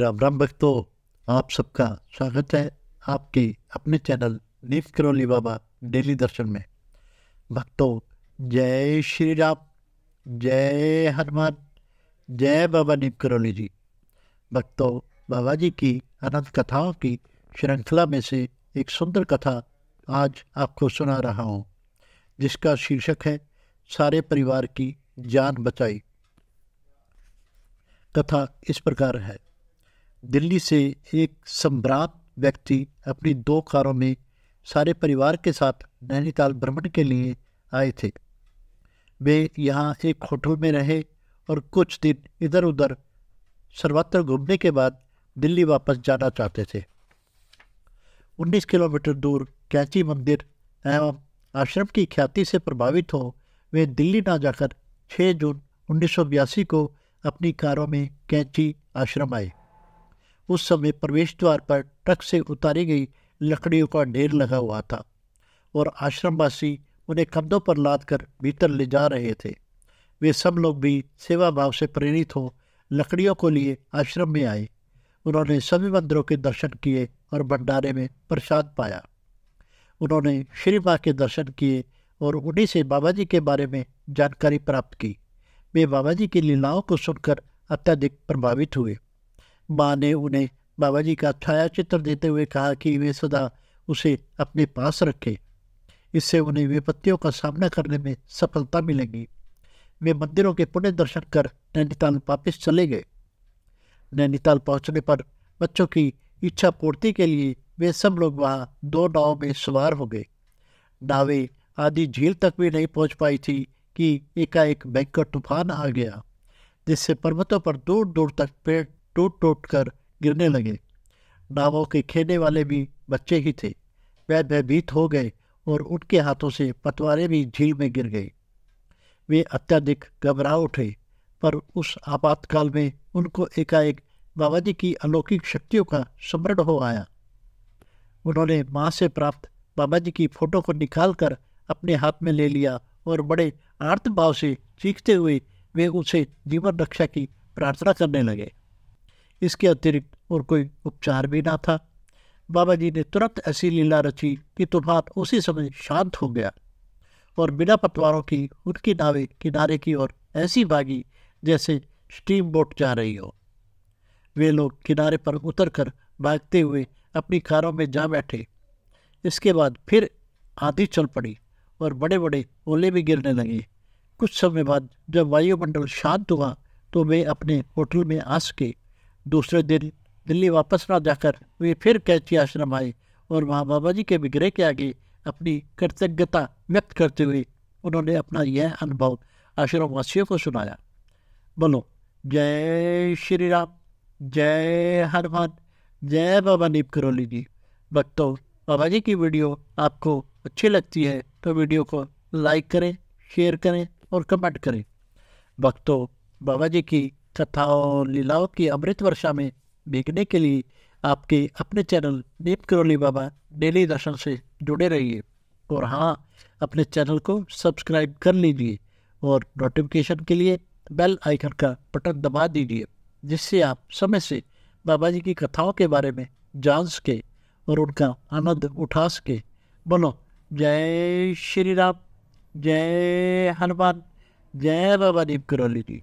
राम राम भक्तो आप सबका स्वागत है आपके अपने चैनल नीफ करोली बाबा डेली दर्शन में भक्तों जय श्री राम जय हनुमान जय बाबा नीप करोली जी भक्तों बाबा जी की अनंत कथाओं की श्रृंखला में से एक सुंदर कथा आज आपको सुना रहा हूँ जिसका शीर्षक है सारे परिवार की जान बचाई कथा इस प्रकार है दिल्ली से एक सम्राट व्यक्ति अपनी दो कारों में सारे परिवार के साथ नैनीताल भ्रमण के लिए आए थे वे यहाँ एक होटल में रहे और कुछ दिन इधर उधर सर्वत्र घूमने के बाद दिल्ली वापस जाना चाहते थे 19 किलोमीटर दूर कैंची मंदिर एवं आश्रम की ख्याति से प्रभावित हो वे दिल्ली ना जाकर 6 जून उन्नीस को अपनी कारों में कैंची आश्रम आए उस समय प्रवेश द्वार पर ट्रक से उतारी गई लकड़ियों का ढेर लगा हुआ था और आश्रमवासी उन्हें कंधों पर लाद कर भीतर ले जा रहे थे वे सब लोग भी सेवा भाव से प्रेरित हो लकड़ियों को लिए आश्रम में आए उन्होंने सभी मंदिरों के दर्शन किए और भंडारे में प्रसाद पाया उन्होंने श्री माँ के दर्शन किए और उन्हीं से बाबा जी के बारे में जानकारी प्राप्त की वे बाबा जी की लीलाओं को सुनकर अत्यधिक प्रभावित हुए माँ ने उन्हें बाबा जी का छाया चित्र देते हुए कहा कि वे सदा उसे अपने पास रखें इससे उन्हें विपत्तियों का सामना करने में सफलता मिलेगी वे मंदिरों के पुण्य दर्शन कर नैनीताल वापस चले गए नैनीताल पहुंचने पर बच्चों की इच्छा पूर्ति के लिए वे सब लोग वहाँ दो नाव में सवार हो गए नावें आदि झील तक भी नहीं पहुंच पाई थी कि एकाएक भयंकर तूफान आ गया जिससे पर्वतों पर दूर दूर तक पेड़ टूट टूट कर गिरने लगे नावों के खेने वाले भी बच्चे ही थे वह भयभीत हो गए और उनके हाथों से पतवारें भी झील में गिर गई वे अत्यधिक घबरा उठे पर उस आपातकाल में उनको एकाएक बाबा जी की अलौकिक शक्तियों का स्मरण हो आया उन्होंने माँ से प्राप्त बाबा जी की फ़ोटो को निकाल कर अपने हाथ में ले लिया और बड़े आर्त से चीखते हुए वे उसे जीवन रक्षा की प्रार्थना करने लगे इसके अतिरिक्त और कोई उपचार भी ना था बाबा जी ने तुरंत ऐसी लीला रची कि तूफान उसी समय शांत हो गया और बिना पतवारों की उनकी नावें किनारे की ओर ऐसी भागी जैसे स्टीम बोट जा रही हो वे लोग किनारे पर उतर कर भागते हुए अपनी कारों में जा बैठे इसके बाद फिर आधी चल पड़ी और बड़े बड़े ओले भी गिरने लगे कुछ समय बाद जब वायुमंडल शांत हुआ तो वे अपने होटल में आ सके दूसरे दिन दिल्ली वापस ना जाकर वे फिर कैची आश्रम आए और वहाँ बाबा जी के विग्रह के आगे अपनी कृतज्ञता व्यक्त करते हुए उन्होंने अपना यह अनुभव आश्रम वासियों को सुनाया बोलो जय श्री राम जय हनुमान जय बाबा नीप करौली जी भक्तों बाबा जी की वीडियो आपको अच्छी लगती है तो वीडियो को लाइक करें शेयर करें और कमेंट करें भक्तों बाबा जी की कथाओं और लीलाओं की अमृत वर्षा में भीगने के लिए आपके अपने चैनल नीम करोली बाबा डेली दर्शन से जुड़े रहिए और हाँ अपने चैनल को सब्सक्राइब कर लीजिए और नोटिफिकेशन के लिए बेल आइकन का बटन दबा दीजिए जिससे आप समय से बाबा जी की कथाओं के बारे में जान सके और उनका आनंद उठा सके बोलो जय श्री राम जय हनुमान जय बाबा दीप करौली जी